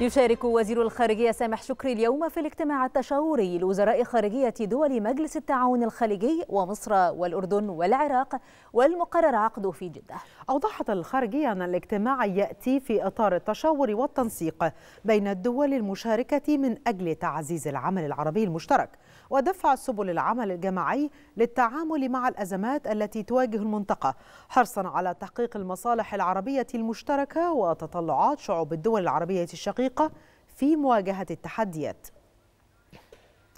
يشارك وزير الخارجية سامح شكري اليوم في الاجتماع التشاوري لوزراء خارجية دول مجلس التعاون الخليجي ومصر والأردن والعراق والمقرر عقده في جدة أوضحت الخارجية أن الاجتماع يأتي في إطار التشاور والتنسيق بين الدول المشاركة من أجل تعزيز العمل العربي المشترك ودفع سبل العمل الجماعي للتعامل مع الأزمات التي تواجه المنطقة حرصا على تحقيق المصالح العربية المشتركة وتطلعات شعوب الدول العربية الشقيقة في مواجهة التحديات